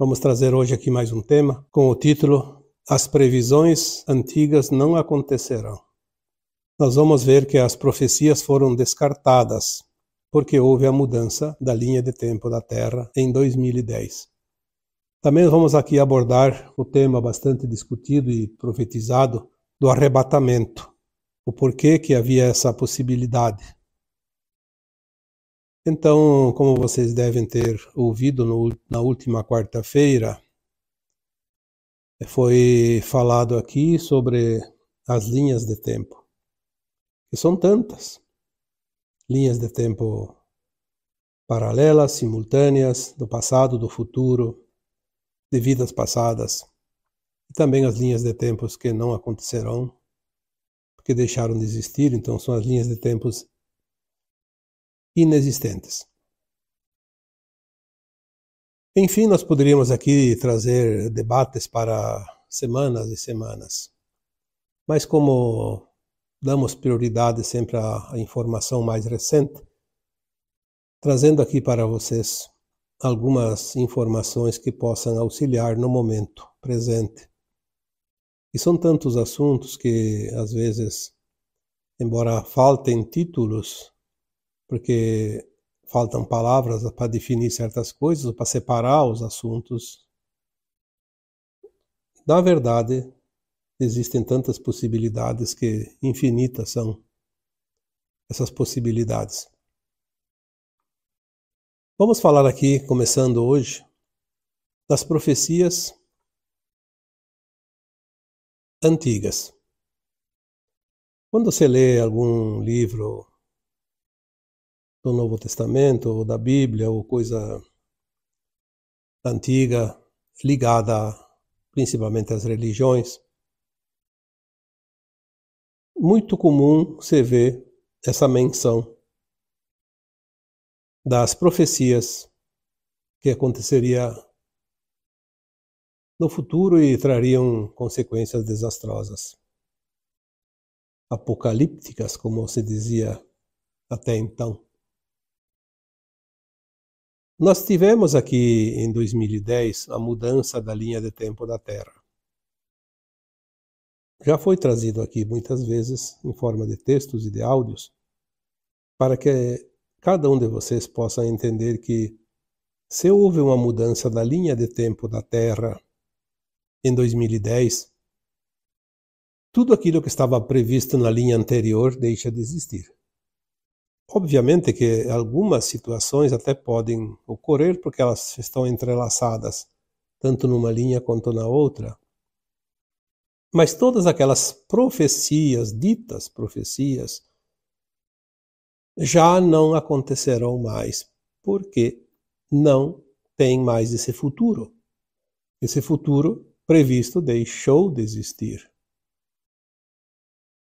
Vamos trazer hoje aqui mais um tema com o título As previsões antigas não acontecerão. Nós vamos ver que as profecias foram descartadas porque houve a mudança da linha de tempo da Terra em 2010. Também vamos aqui abordar o tema bastante discutido e profetizado do arrebatamento, o porquê que havia essa possibilidade então, como vocês devem ter ouvido no, na última quarta-feira, eh, foi falado aqui sobre as linhas de tempo, que são tantas. Linhas de tempo paralelas, simultâneas, do passado, do futuro, de vidas passadas. E também as linhas de tempos que não acontecerão, porque deixaram de existir, então são as linhas de tempos inexistentes. Enfim, nós poderíamos aqui trazer debates para semanas e semanas. Mas como damos prioridade sempre à informação mais recente, trazendo aqui para vocês algumas informações que possam auxiliar no momento presente. E são tantos assuntos que, às vezes, embora faltem títulos, porque faltam palavras para definir certas coisas ou para separar os assuntos. Na verdade, existem tantas possibilidades que infinitas são essas possibilidades. Vamos falar aqui, começando hoje, das profecias antigas. Quando você lê algum livro do Novo Testamento ou da Bíblia ou coisa antiga ligada principalmente às religiões. Muito comum você vê essa menção das profecias que aconteceria no futuro e trariam consequências desastrosas, apocalípticas, como se dizia até então. Nós tivemos aqui em 2010 a mudança da linha de tempo da Terra. Já foi trazido aqui muitas vezes, em forma de textos e de áudios, para que cada um de vocês possa entender que, se houve uma mudança da linha de tempo da Terra em 2010, tudo aquilo que estava previsto na linha anterior deixa de existir. Obviamente que algumas situações até podem ocorrer porque elas estão entrelaçadas, tanto numa linha quanto na outra. Mas todas aquelas profecias, ditas profecias, já não acontecerão mais, porque não tem mais esse futuro. Esse futuro previsto deixou de existir.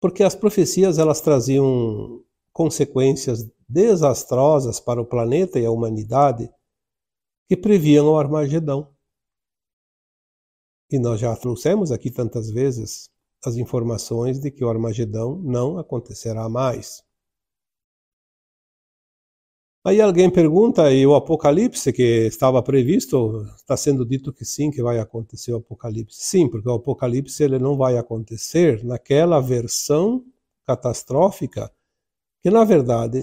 Porque as profecias elas traziam consequências desastrosas para o planeta e a humanidade que previam o Armagedão. E nós já trouxemos aqui tantas vezes as informações de que o Armagedão não acontecerá mais. Aí alguém pergunta, e o Apocalipse que estava previsto, está sendo dito que sim, que vai acontecer o Apocalipse. Sim, porque o Apocalipse ele não vai acontecer naquela versão catastrófica que na verdade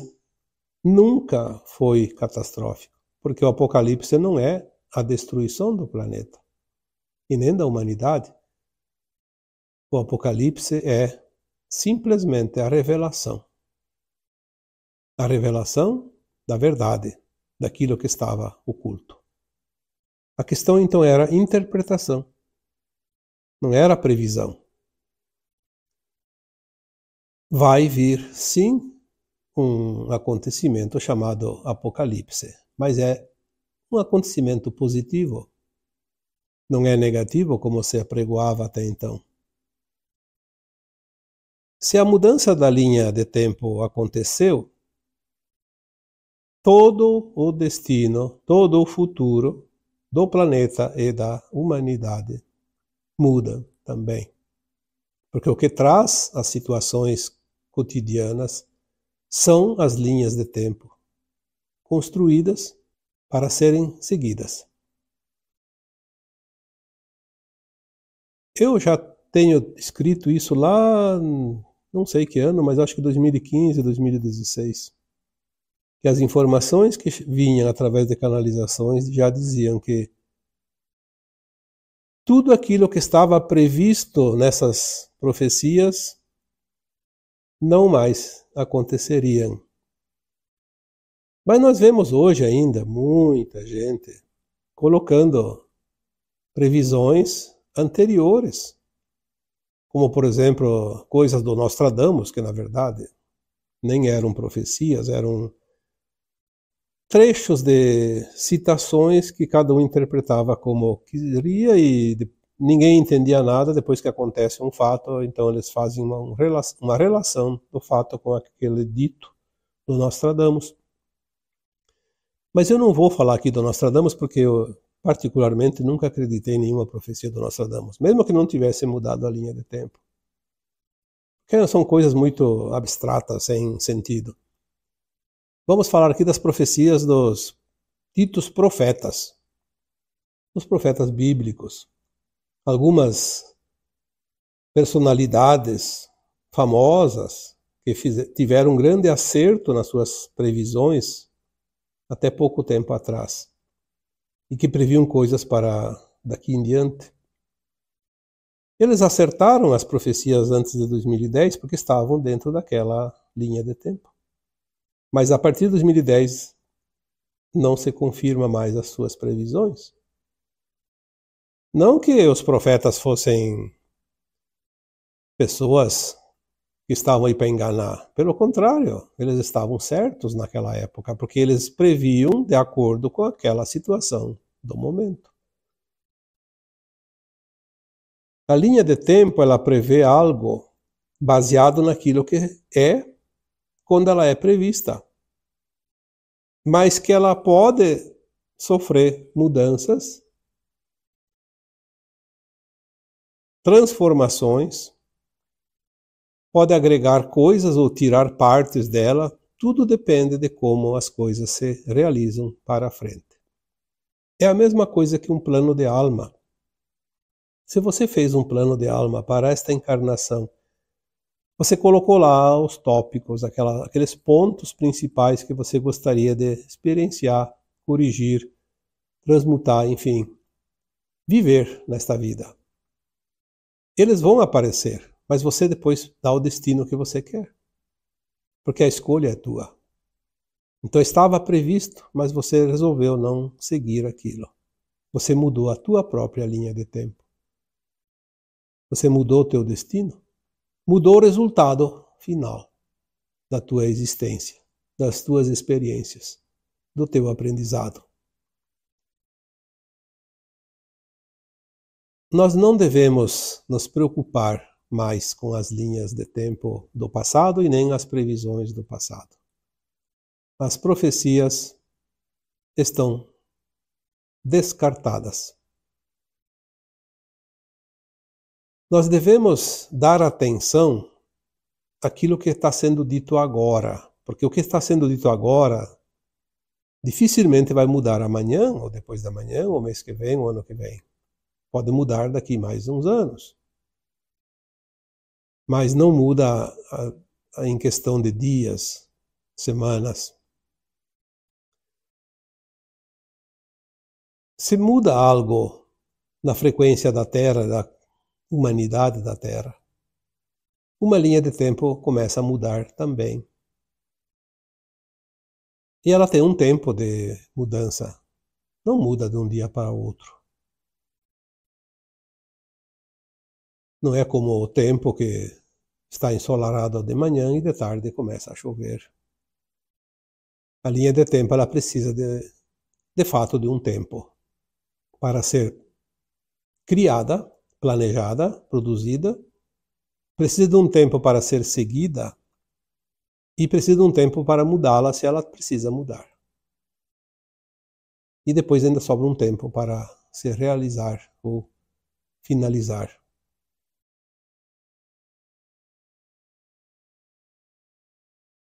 nunca foi catastrófico, porque o apocalipse não é a destruição do planeta e nem da humanidade. O apocalipse é simplesmente a revelação. A revelação da verdade, daquilo que estava oculto. A questão então era interpretação, não era previsão. Vai vir, sim, um acontecimento chamado Apocalipse, mas é um acontecimento positivo. Não é negativo como se apregoava até então. Se a mudança da linha de tempo aconteceu, todo o destino, todo o futuro do planeta e da humanidade muda também. Porque o que traz as situações cotidianas são as linhas de tempo construídas para serem seguidas. Eu já tenho escrito isso lá, não sei que ano, mas acho que 2015, 2016. Que as informações que vinham através de canalizações já diziam que tudo aquilo que estava previsto nessas profecias não mais aconteceriam. Mas nós vemos hoje ainda muita gente colocando previsões anteriores, como por exemplo coisas do Nostradamus, que na verdade nem eram profecias, eram trechos de citações que cada um interpretava como queria e ninguém entendia nada depois que acontece um fato, então eles fazem uma, uma relação do fato com aquele dito do Nostradamus. Mas eu não vou falar aqui do Nostradamus porque eu, particularmente, nunca acreditei em nenhuma profecia do Nostradamus, mesmo que não tivesse mudado a linha de tempo. Porque são coisas muito abstratas, sem sentido. Vamos falar aqui das profecias dos ditos profetas, dos profetas bíblicos algumas personalidades famosas que tiveram um grande acerto nas suas previsões até pouco tempo atrás e que previam coisas para daqui em diante. Eles acertaram as profecias antes de 2010 porque estavam dentro daquela linha de tempo. Mas a partir de 2010 não se confirma mais as suas previsões. Não que os profetas fossem pessoas que estavam aí para enganar. Pelo contrário, eles estavam certos naquela época, porque eles previam de acordo com aquela situação do momento. A linha de tempo ela prevê algo baseado naquilo que é quando ela é prevista, mas que ela pode sofrer mudanças transformações, pode agregar coisas ou tirar partes dela, tudo depende de como as coisas se realizam para a frente. É a mesma coisa que um plano de alma. Se você fez um plano de alma para esta encarnação, você colocou lá os tópicos, aquela, aqueles pontos principais que você gostaria de experienciar, corrigir, transmutar, enfim, viver nesta vida. Eles vão aparecer, mas você depois dá o destino que você quer. Porque a escolha é tua. Então estava previsto, mas você resolveu não seguir aquilo. Você mudou a tua própria linha de tempo. Você mudou o teu destino. Mudou o resultado final da tua existência, das tuas experiências, do teu aprendizado. Nós não devemos nos preocupar mais com as linhas de tempo do passado e nem as previsões do passado. As profecias estão descartadas. Nós devemos dar atenção àquilo que está sendo dito agora, porque o que está sendo dito agora dificilmente vai mudar amanhã, ou depois da manhã, ou mês que vem, ou ano que vem. Pode mudar daqui mais uns anos. Mas não muda a, a, em questão de dias, semanas. Se muda algo na frequência da Terra, da humanidade da Terra, uma linha de tempo começa a mudar também. E ela tem um tempo de mudança. Não muda de um dia para outro. Não é como o tempo que está ensolarado de manhã e de tarde começa a chover. A linha de tempo ela precisa de, de fato de um tempo para ser criada, planejada, produzida. Precisa de um tempo para ser seguida e precisa de um tempo para mudá-la se ela precisa mudar. E depois ainda sobra um tempo para se realizar ou finalizar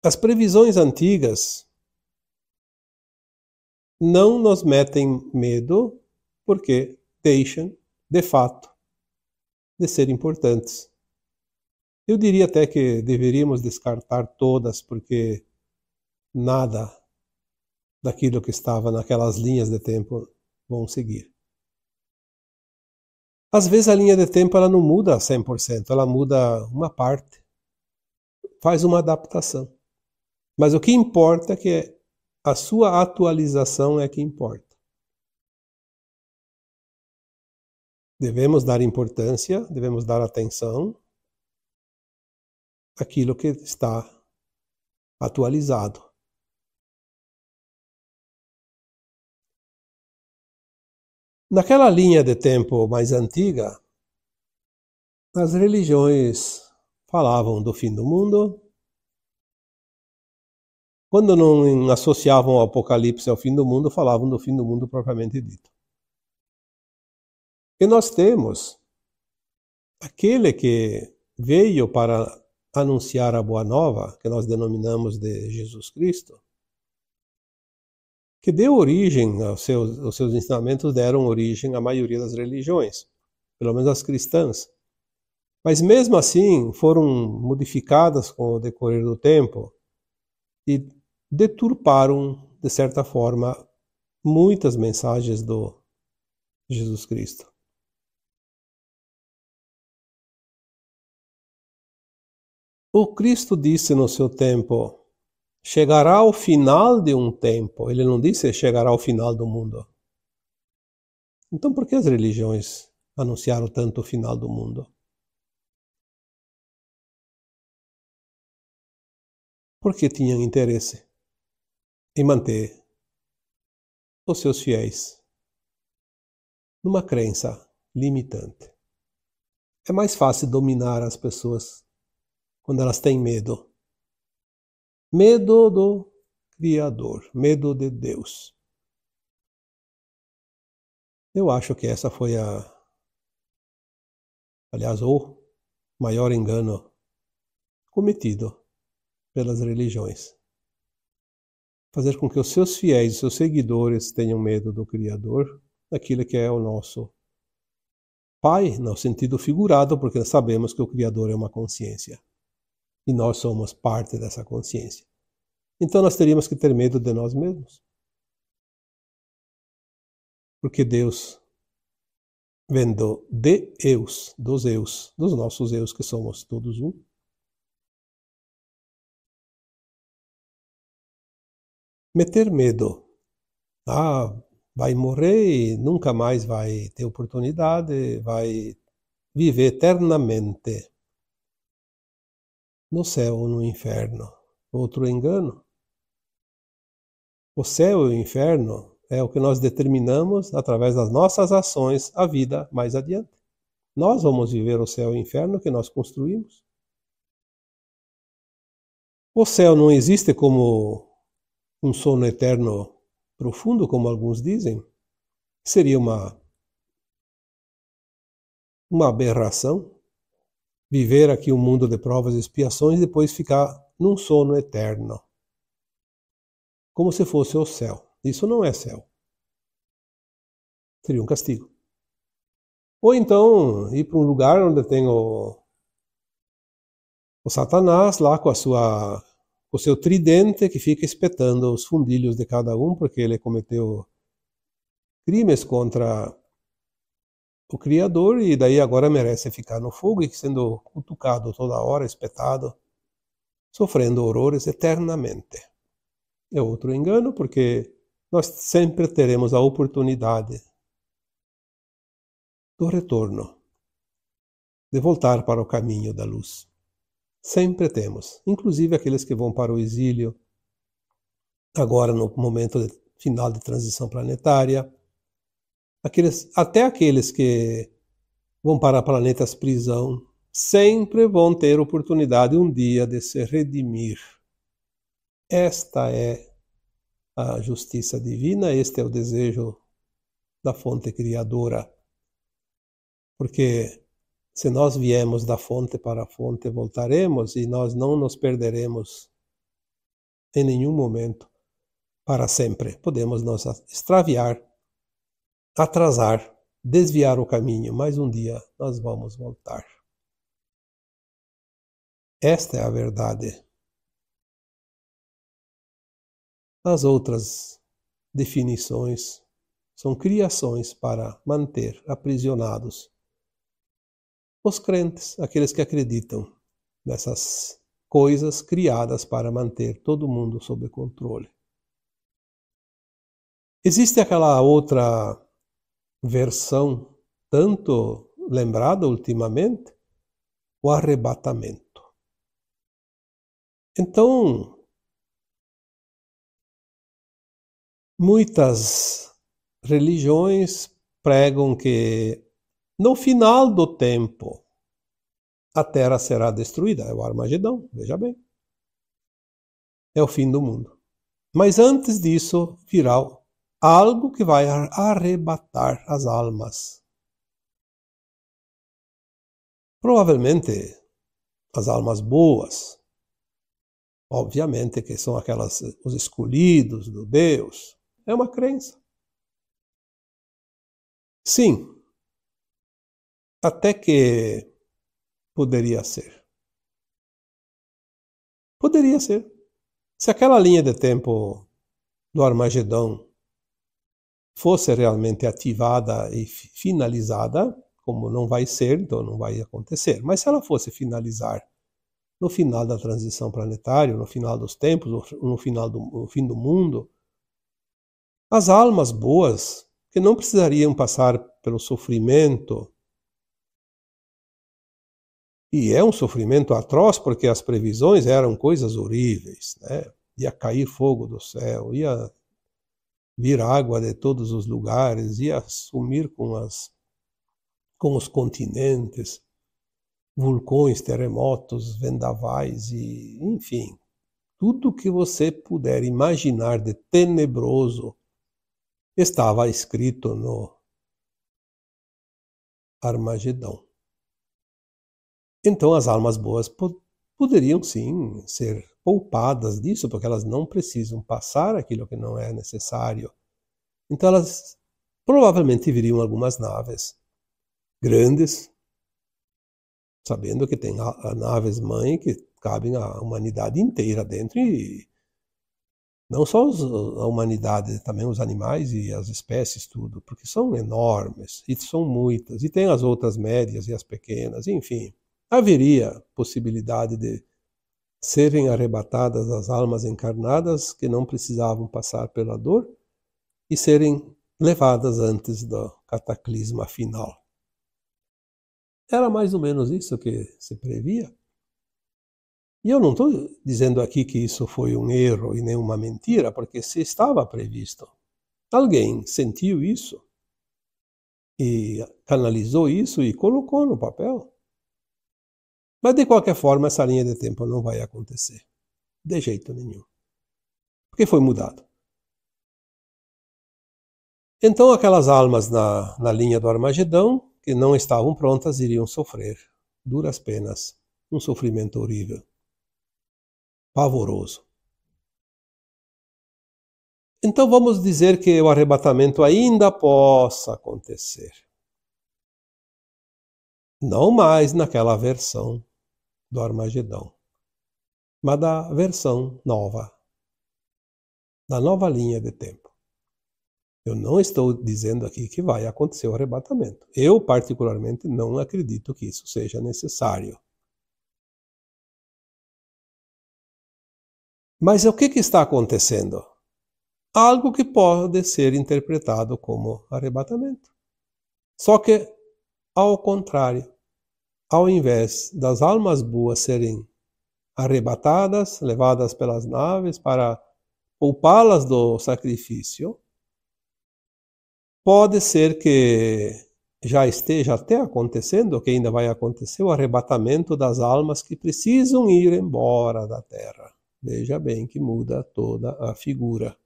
As previsões antigas não nos metem medo porque deixam, de fato, de ser importantes. Eu diria até que deveríamos descartar todas, porque nada daquilo que estava naquelas linhas de tempo vão seguir. Às vezes a linha de tempo ela não muda 100%, ela muda uma parte, faz uma adaptação. Mas o que importa é que a sua atualização é que importa. Devemos dar importância, devemos dar atenção àquilo que está atualizado. Naquela linha de tempo mais antiga, as religiões falavam do fim do mundo, quando não associavam o Apocalipse ao fim do mundo, falavam do fim do mundo propriamente dito. E nós temos aquele que veio para anunciar a boa nova, que nós denominamos de Jesus Cristo, que deu origem aos seus, os seus ensinamentos deram origem à maioria das religiões, pelo menos as cristãs. Mas mesmo assim foram modificadas com o decorrer do tempo e deturparam, de certa forma, muitas mensagens do Jesus Cristo. O Cristo disse no seu tempo: chegará ao final de um tempo. Ele não disse chegará ao final do mundo. Então, por que as religiões anunciaram tanto o final do mundo? Porque tinham interesse em manter os seus fiéis numa crença limitante. É mais fácil dominar as pessoas quando elas têm medo. Medo do Criador, medo de Deus. Eu acho que essa foi a. Aliás, o maior engano cometido pelas religiões fazer com que os seus fiéis, os seus seguidores tenham medo do Criador, daquilo que é o nosso Pai, no sentido figurado, porque sabemos que o Criador é uma consciência e nós somos parte dessa consciência. Então nós teríamos que ter medo de nós mesmos. Porque Deus, vendo de eus, dos eus, dos nossos eus que somos todos um, meter medo. Ah, vai morrer e nunca mais vai ter oportunidade, vai viver eternamente no céu ou no inferno. Outro engano. O céu e o inferno é o que nós determinamos através das nossas ações a vida mais adiante. Nós vamos viver o céu e o inferno que nós construímos. O céu não existe como um sono eterno profundo, como alguns dizem, seria uma, uma aberração viver aqui um mundo de provas e expiações e depois ficar num sono eterno, como se fosse o céu. Isso não é céu. Seria um castigo. Ou então ir para um lugar onde tem o, o Satanás lá com a sua o seu tridente que fica espetando os fundilhos de cada um, porque ele cometeu crimes contra o Criador e daí agora merece ficar no fogo e sendo cutucado toda hora, espetado, sofrendo horrores eternamente. É outro engano, porque nós sempre teremos a oportunidade do retorno, de voltar para o caminho da luz. Sempre temos, inclusive aqueles que vão para o exílio, agora no momento de, final de transição planetária, aqueles, até aqueles que vão para planetas prisão, sempre vão ter oportunidade um dia de se redimir. Esta é a justiça divina, este é o desejo da fonte criadora. Porque se nós viemos da fonte para a fonte, voltaremos e nós não nos perderemos em nenhum momento para sempre. Podemos nos extraviar, atrasar, desviar o caminho, mas um dia nós vamos voltar. Esta é a verdade. As outras definições são criações para manter aprisionados os crentes, aqueles que acreditam nessas coisas criadas para manter todo mundo sob controle. Existe aquela outra versão, tanto lembrada ultimamente, o arrebatamento. Então, muitas religiões pregam que no final do tempo, a terra será destruída. É o Armagedão, veja bem. É o fim do mundo. Mas antes disso virá algo que vai arrebatar as almas. Provavelmente as almas boas. Obviamente que são aquelas os escolhidos do Deus. É uma crença. Sim, até que poderia ser. Poderia ser. Se aquela linha de tempo do Armagedão fosse realmente ativada e finalizada, como não vai ser, então não vai acontecer. Mas se ela fosse finalizar no final da transição planetária, no final dos tempos, no final do no fim do mundo, as almas boas que não precisariam passar pelo sofrimento e é um sofrimento atroz, porque as previsões eram coisas horríveis. Né? Ia cair fogo do céu, ia vir água de todos os lugares, ia sumir com, as, com os continentes, vulcões, terremotos, vendavais, e, enfim, tudo que você puder imaginar de tenebroso estava escrito no Armagedão. Então as almas boas poderiam sim ser poupadas disso, porque elas não precisam passar aquilo que não é necessário. Então elas provavelmente viriam algumas naves grandes, sabendo que tem naves mãe que cabem a humanidade inteira dentro e não só a humanidade, também os animais e as espécies, tudo, porque são enormes e são muitas. E tem as outras médias e as pequenas, enfim haveria possibilidade de serem arrebatadas as almas encarnadas que não precisavam passar pela dor e serem levadas antes do cataclisma final. Era mais ou menos isso que se previa. E eu não estou dizendo aqui que isso foi um erro e nenhuma mentira, porque se estava previsto. Alguém sentiu isso e canalizou isso e colocou no papel. Mas de qualquer forma, essa linha de tempo não vai acontecer. De jeito nenhum. Porque foi mudado. Então, aquelas almas na, na linha do Armagedão, que não estavam prontas, iriam sofrer duras penas, um sofrimento horrível, pavoroso. Então, vamos dizer que o arrebatamento ainda possa acontecer não mais naquela versão do Armagedão, mas da versão nova, da nova linha de tempo. Eu não estou dizendo aqui que vai acontecer o arrebatamento. Eu, particularmente, não acredito que isso seja necessário. Mas o que, que está acontecendo? Algo que pode ser interpretado como arrebatamento. Só que, ao contrário, ao invés das almas boas serem arrebatadas, levadas pelas naves para poupá-las do sacrifício, pode ser que já esteja até acontecendo, que ainda vai acontecer, o arrebatamento das almas que precisam ir embora da terra. Veja bem que muda toda a figura.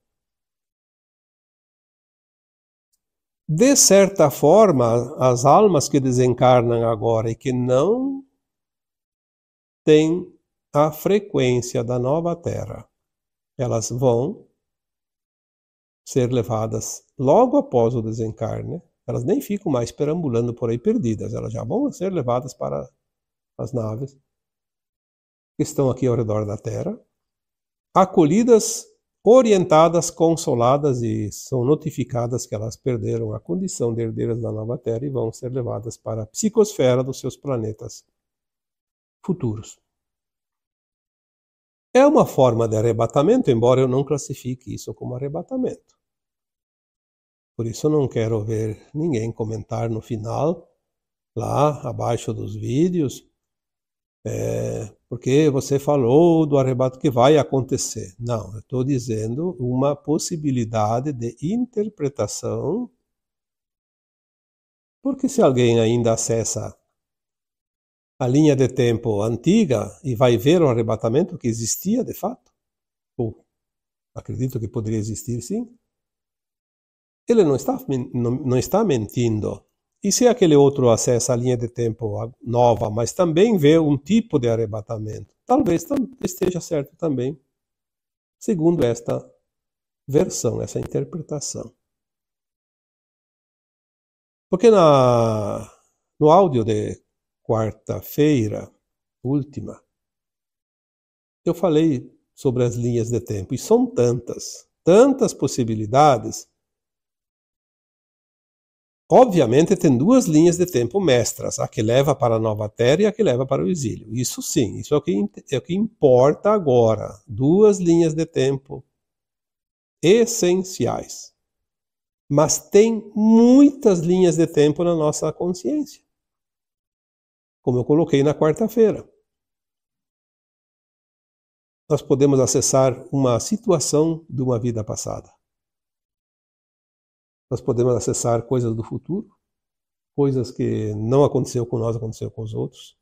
De certa forma, as almas que desencarnam agora e que não têm a frequência da nova Terra, elas vão ser levadas logo após o desencarne. Elas nem ficam mais perambulando por aí perdidas, elas já vão ser levadas para as naves que estão aqui ao redor da Terra, acolhidas orientadas, consoladas e são notificadas que elas perderam a condição de herdeiras da nova Terra e vão ser levadas para a psicosfera dos seus planetas futuros. É uma forma de arrebatamento, embora eu não classifique isso como arrebatamento. Por isso, eu não quero ver ninguém comentar no final, lá abaixo dos vídeos, é, porque você falou do arrebato que vai acontecer. Não, eu estou dizendo uma possibilidade de interpretação, porque se alguém ainda acessa a linha de tempo antiga e vai ver o arrebatamento que existia de fato, ou acredito que poderia existir sim, ele não está, não, não está mentindo. E se aquele outro acessa a linha de tempo nova, mas também vê um tipo de arrebatamento, talvez esteja certo também, segundo esta versão, essa interpretação. Porque na, no áudio de quarta-feira, última, eu falei sobre as linhas de tempo, e são tantas, tantas possibilidades Obviamente, tem duas linhas de tempo mestras, a que leva para a nova terra e a que leva para o exílio. Isso sim, isso é o que, é o que importa agora. Duas linhas de tempo essenciais. Mas tem muitas linhas de tempo na nossa consciência. Como eu coloquei na quarta-feira. Nós podemos acessar uma situação de uma vida passada. Nós podemos acessar coisas do futuro, coisas que não aconteceu com nós, aconteceu com os outros.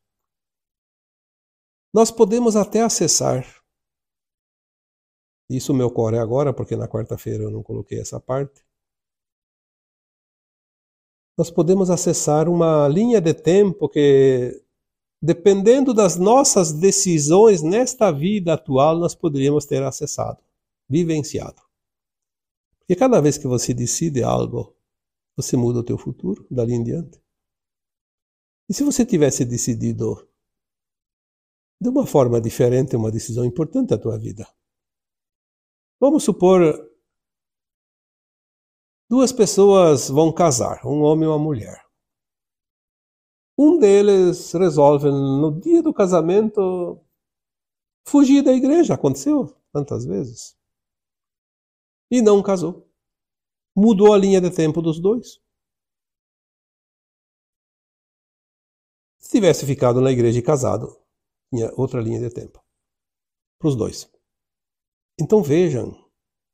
Nós podemos até acessar. Isso meu core é agora, porque na quarta-feira eu não coloquei essa parte. Nós podemos acessar uma linha de tempo que, dependendo das nossas decisões nesta vida atual, nós poderíamos ter acessado, vivenciado. Porque cada vez que você decide algo, você muda o teu futuro dali em diante. E se você tivesse decidido de uma forma diferente uma decisão importante da tua vida? Vamos supor duas pessoas vão casar, um homem e uma mulher. Um deles resolve no dia do casamento fugir da igreja, aconteceu tantas vezes e não casou. Mudou a linha de tempo dos dois. Se tivesse ficado na igreja e casado, tinha outra linha de tempo para os dois. Então vejam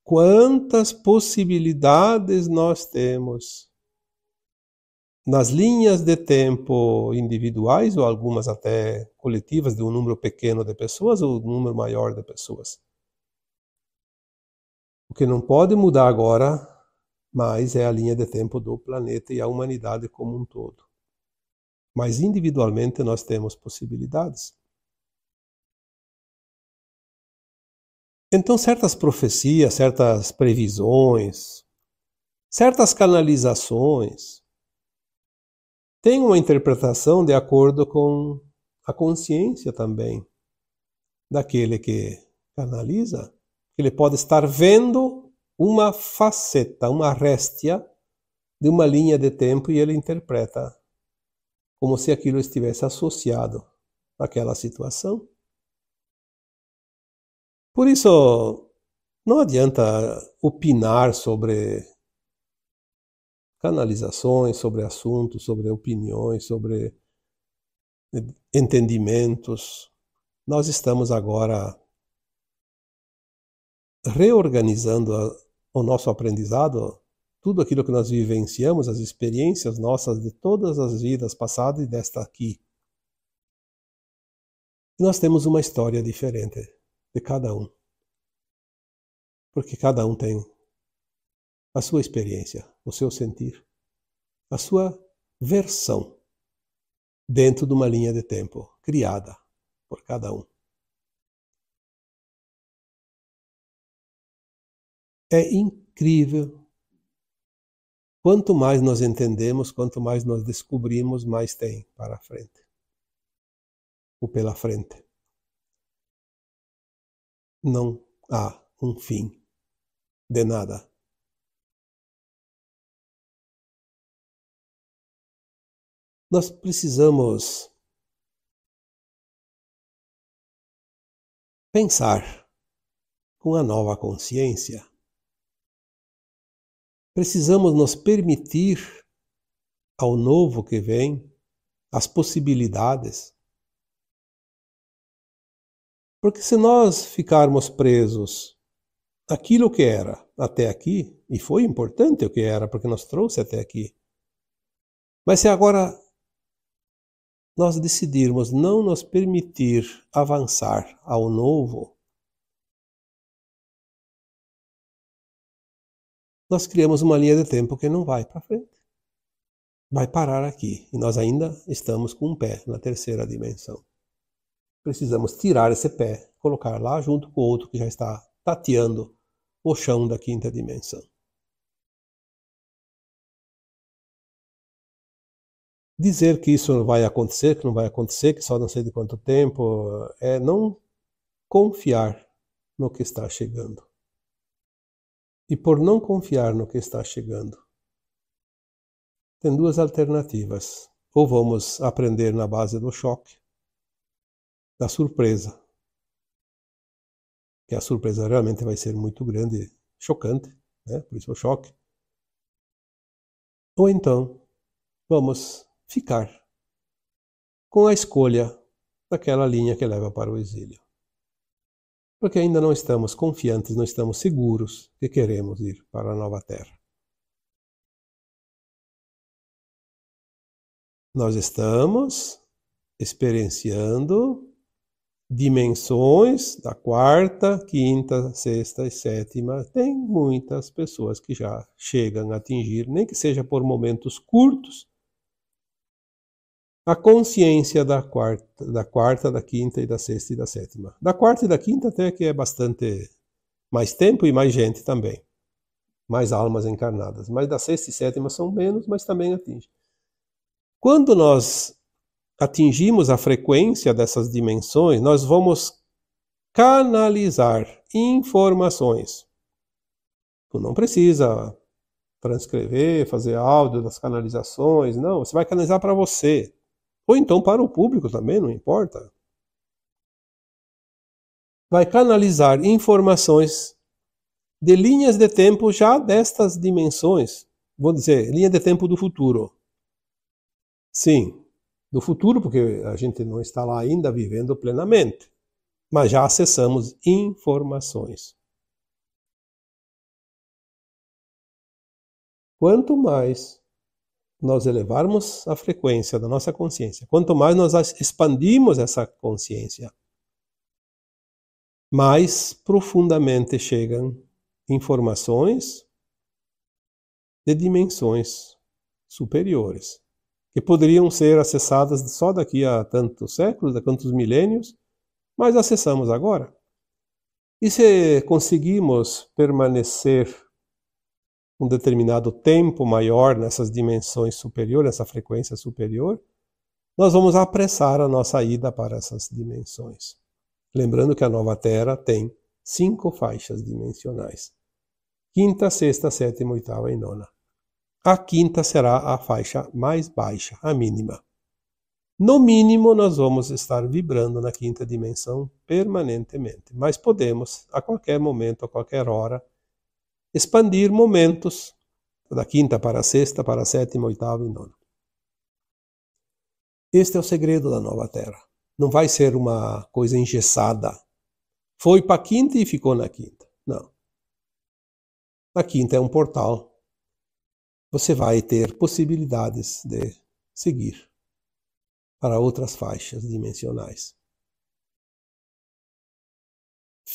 quantas possibilidades nós temos nas linhas de tempo individuais ou algumas até coletivas de um número pequeno de pessoas ou um número maior de pessoas. O que não pode mudar agora mais é a linha de tempo do planeta e a humanidade como um todo. Mas individualmente nós temos possibilidades. Então, certas profecias, certas previsões, certas canalizações têm uma interpretação de acordo com a consciência também daquele que canaliza ele pode estar vendo uma faceta, uma réstia de uma linha de tempo e ele interpreta como se aquilo estivesse associado àquela situação. Por isso, não adianta opinar sobre canalizações, sobre assuntos, sobre opiniões, sobre entendimentos. Nós estamos agora reorganizando a, o nosso aprendizado, tudo aquilo que nós vivenciamos, as experiências nossas de todas as vidas passadas e desta aqui. E nós temos uma história diferente de cada um. Porque cada um tem a sua experiência, o seu sentir, a sua versão dentro de uma linha de tempo criada por cada um. É incrível. Quanto mais nós entendemos, quanto mais nós descobrimos, mais tem para frente. Ou pela frente. Não há um fim de nada. nós precisamos pensar com a nova consciência Precisamos nos permitir ao novo que vem as possibilidades. Porque se nós ficarmos presos aquilo que era até aqui, e foi importante o que era, porque nos trouxe até aqui, mas se agora nós decidirmos não nos permitir avançar ao novo, nós criamos uma linha de tempo que não vai para frente. Vai parar aqui. E nós ainda estamos com um pé na terceira dimensão. Precisamos tirar esse pé, colocar lá junto com o outro que já está tateando o chão da quinta dimensão. dizer que isso não vai acontecer, que não vai acontecer, que só não sei de quanto tempo, é não confiar no que está chegando e por não confiar no que está chegando. Tem duas alternativas. Ou vamos aprender na base do choque, da surpresa, que a surpresa realmente vai ser muito grande, chocante, né? por isso o choque. Ou então, vamos ficar com a escolha daquela linha que leva para o exílio porque ainda não estamos confiantes, não estamos seguros que queremos ir para a nova terra. Nós estamos experienciando dimensões da quarta, quinta, sexta e sétima. Tem muitas pessoas que já chegam a atingir, nem que seja por momentos curtos, a consciência da quarta, da quarta, da quinta e da sexta e da sétima. Da quarta e da quinta até que é bastante mais tempo e mais gente também, mais almas encarnadas. Mas da sexta e sétima são menos, mas também atinge. Quando nós atingimos a frequência dessas dimensões, nós vamos canalizar informações. Tu não precisa transcrever, fazer áudio das canalizações, não. Você vai canalizar para você. Ou então para o público também, não importa. Vai canalizar informações de linhas de tempo já destas dimensões. Vou dizer, linha de tempo do futuro. Sim, do futuro, porque a gente não está lá ainda vivendo plenamente, mas já acessamos informações. Quanto mais nós elevarmos a frequência da nossa consciência, quanto mais nós expandimos essa consciência, mais profundamente chegam informações de dimensões superiores, que poderiam ser acessadas só daqui a tantos séculos, a tantos milênios, mas acessamos agora. E se conseguimos permanecer um determinado tempo maior nessas dimensões superiores, nessa frequência superior, nós vamos apressar a nossa ida para essas dimensões. Lembrando que a nova Terra tem cinco faixas dimensionais: quinta, sexta, sétima, oitava e nona. A quinta será a faixa mais baixa, a mínima. No mínimo, nós vamos estar vibrando na quinta dimensão permanentemente, mas podemos, a qualquer momento, a qualquer hora, expandir momentos, da quinta para a sexta, para a sétima, oitava e nona. Este é o segredo da nova terra. Não vai ser uma coisa engessada. Foi para a quinta e ficou na quinta. Não. A quinta é um portal. Você vai ter possibilidades de seguir para outras faixas dimensionais.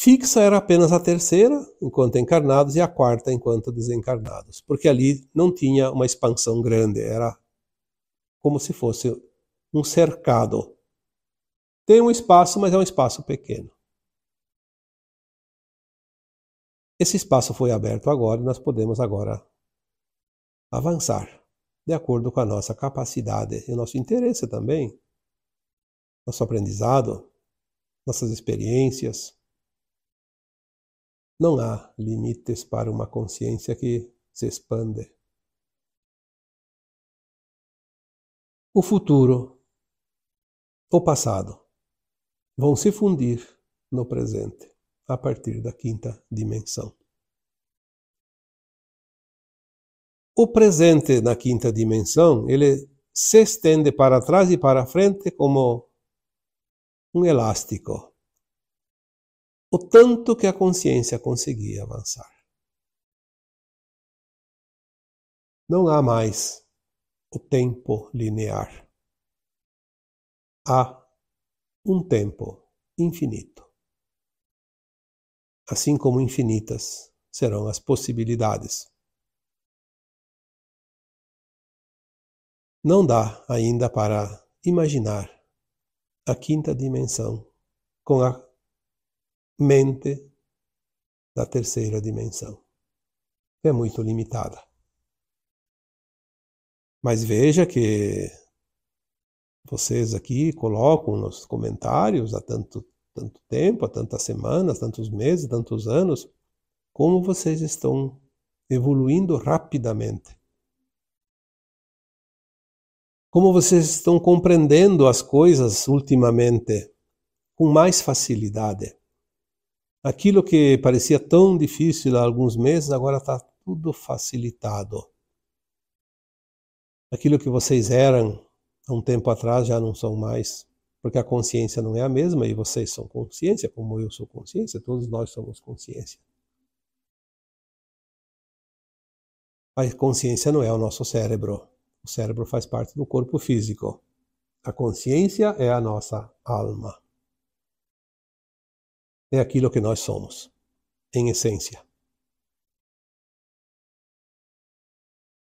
Fixa era apenas a terceira, enquanto encarnados, e a quarta, enquanto desencarnados, porque ali não tinha uma expansão grande, era como se fosse um cercado. Tem um espaço, mas é um espaço pequeno. Esse espaço foi aberto agora e nós podemos agora avançar, de acordo com a nossa capacidade e o nosso interesse também, nosso aprendizado, nossas experiências. Não há limites para uma consciência que se expande. O futuro, o passado, vão se fundir no presente a partir da quinta dimensão. O presente na quinta dimensão, ele se estende para trás e para frente como um elástico o tanto que a consciência conseguia avançar. Não há mais o tempo linear. Há um tempo infinito. Assim como infinitas serão as possibilidades. Não dá ainda para imaginar a quinta dimensão com a mente da terceira dimensão, que é muito limitada. Mas veja que vocês aqui colocam nos comentários há tanto, tanto tempo, há tantas semanas, tantos meses, tantos anos, como vocês estão evoluindo rapidamente. Como vocês estão compreendendo as coisas ultimamente com mais facilidade. Aquilo que parecia tão difícil há alguns meses, agora está tudo facilitado. Aquilo que vocês eram há um tempo atrás já não são mais, porque a consciência não é a mesma e vocês são consciência, como eu sou consciência, todos nós somos consciência. A consciência não é o nosso cérebro. O cérebro faz parte do corpo físico. A consciência é a nossa alma é aquilo que nós somos, em essência.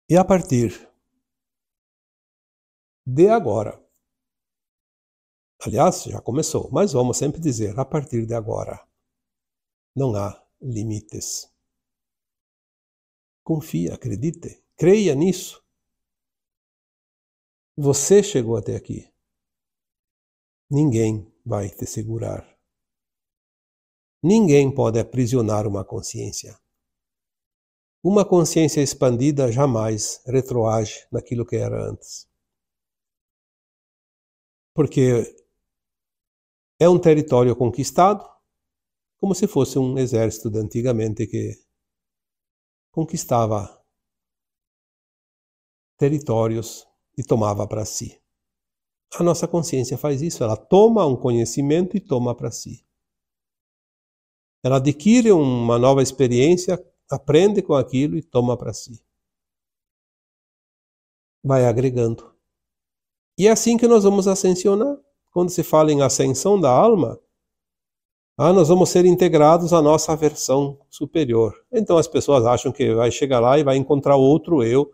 E a partir de agora, aliás, já começou, mas vamos sempre dizer: a partir de agora, não há limites. Confia, acredite, creia nisso. Você chegou até aqui. Ninguém vai te segurar. Ninguém pode aprisionar uma consciência. Uma consciência expandida jamais retroage naquilo que era antes. Porque é um território conquistado, como se fosse um exército de antigamente que conquistava territórios e tomava para si. A nossa consciência faz isso, ela toma um conhecimento e toma para si. Ela adquire uma nova experiência, aprende com aquilo e toma para si. Vai agregando. E é assim que nós vamos ascensionar. Quando se fala em ascensão da alma, ah, nós vamos ser integrados à nossa versão superior. Então as pessoas acham que vai chegar lá e vai encontrar outro eu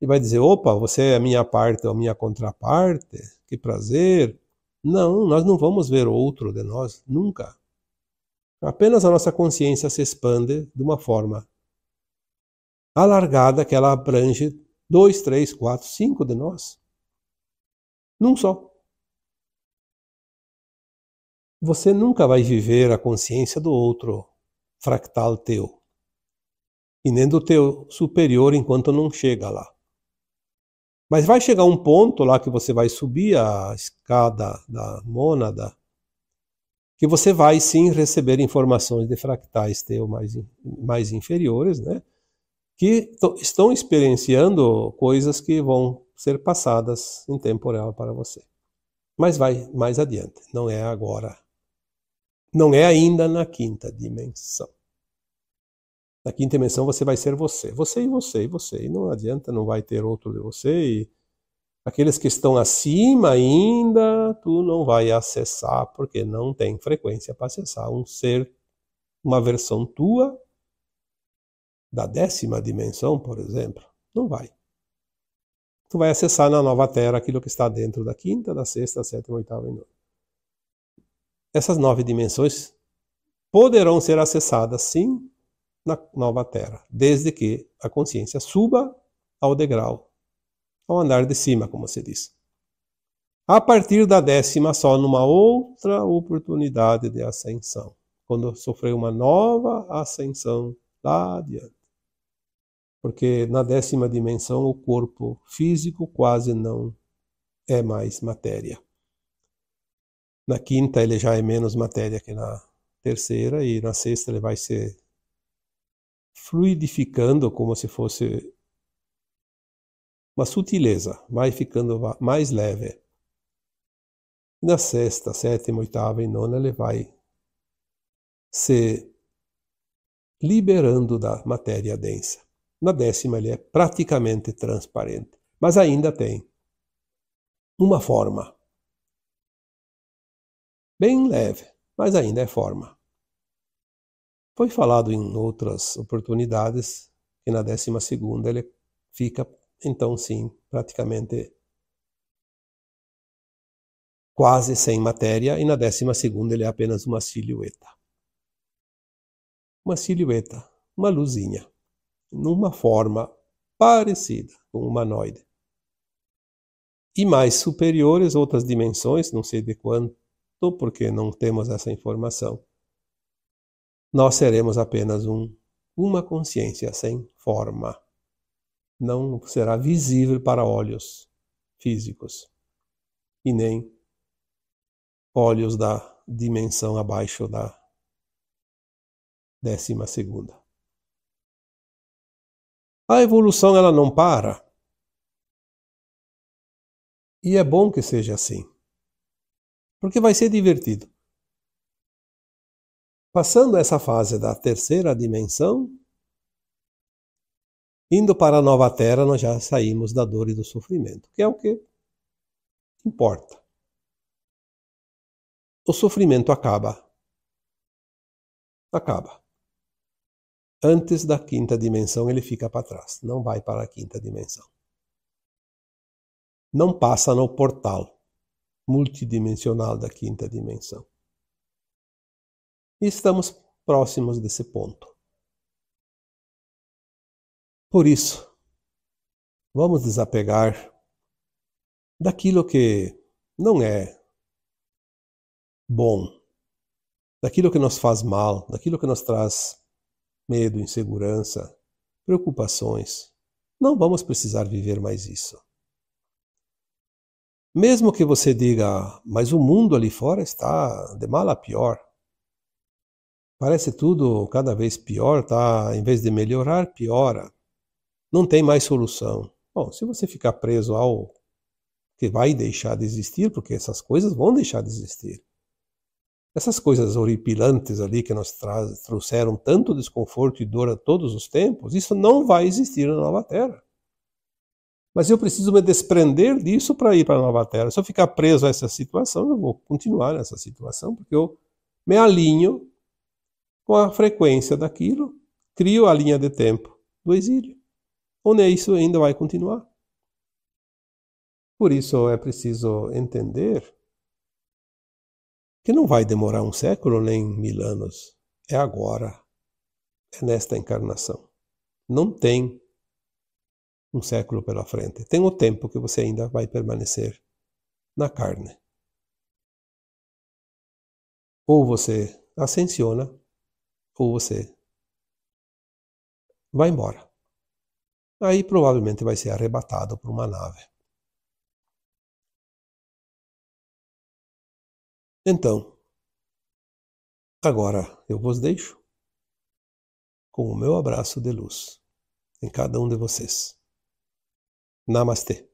e vai dizer: opa, você é a minha parte ou a minha contraparte, que prazer. Não, nós não vamos ver outro de nós, nunca. Apenas a nossa consciência se expande de uma forma alargada que ela abrange dois, três, quatro, cinco de nós, num só. Você nunca vai viver a consciência do outro fractal teu, e nem do teu superior enquanto não chega lá. Mas vai chegar um ponto lá que você vai subir a escada da mônada que você vai sim receber informações de fractais T ou mais, mais inferiores, né? que estão experienciando coisas que vão ser passadas em tempo real para você. Mas vai mais adiante, não é agora. Não é ainda na quinta dimensão. Na quinta dimensão você vai ser você, você e você e você. E não adianta, não vai ter outro de você e Aqueles que estão acima ainda, tu não vai acessar, porque não tem frequência para acessar um ser, uma versão tua da décima dimensão, por exemplo. Não vai. Tu vai acessar na nova Terra aquilo que está dentro da quinta, da sexta, sétima, oitava e nona. Essas nove dimensões poderão ser acessadas, sim, na nova Terra, desde que a consciência suba ao degrau ao andar de cima, como se diz. A partir da décima, só numa outra oportunidade de ascensão, quando sofrer uma nova ascensão lá adiante. Porque na décima dimensão, o corpo físico quase não é mais matéria. Na quinta, ele já é menos matéria que na terceira, e na sexta, ele vai se fluidificando como se fosse uma sutileza, vai ficando mais leve. na sexta, sétima, oitava e nona, ele vai se liberando da matéria densa. Na décima, ele é praticamente transparente, mas ainda tem uma forma. Bem leve, mas ainda é forma. Foi falado em outras oportunidades que na décima segunda ele fica então sim, praticamente quase sem matéria, e na décima segunda ele é apenas uma silhueta. Uma silhueta, uma luzinha, numa forma parecida com um humanoide. E mais superiores, outras dimensões, não sei de quanto, porque não temos essa informação. Nós seremos apenas um, uma consciência sem forma não será visível para olhos físicos e nem olhos da dimensão abaixo da décima segunda. A evolução ela não para. E é bom que seja assim. Porque vai ser divertido. Passando essa fase da terceira dimensão, Indo para a nova terra, nós já saímos da dor e do sofrimento, que é o que importa. O sofrimento acaba. Acaba. Antes da quinta dimensão, ele fica para trás, não vai para a quinta dimensão. Não passa no portal multidimensional da quinta dimensão. E estamos próximos desse ponto. Por isso, vamos desapegar daquilo que não é bom, daquilo que nos faz mal, daquilo que nos traz medo, insegurança, preocupações. Não vamos precisar viver mais isso. Mesmo que você diga, mas o mundo ali fora está de mal a pior. Parece tudo cada vez pior, tá? Em vez de melhorar, piora não tem mais solução. Bom, se você ficar preso ao que vai deixar de existir, porque essas coisas vão deixar de existir. Essas coisas horripilantes ali que nos trouxeram tanto desconforto e dor a todos os tempos, isso não vai existir na nova terra. Mas eu preciso me desprender disso para ir para a nova terra. Se eu ficar preso a essa situação, eu vou continuar nessa situação, porque eu me alinho com a frequência daquilo, crio a linha de tempo do exílio onde isso ainda vai continuar. Por isso é preciso entender que não vai demorar um século nem mil anos. É agora. É nesta encarnação. Não tem um século pela frente. Tem o tempo que você ainda vai permanecer na carne. Ou você ascensiona, ou você vai embora aí provavelmente vai ser arrebatado por uma nave. Então, agora eu vos deixo com o meu abraço de luz em cada um de vocês. Namastê.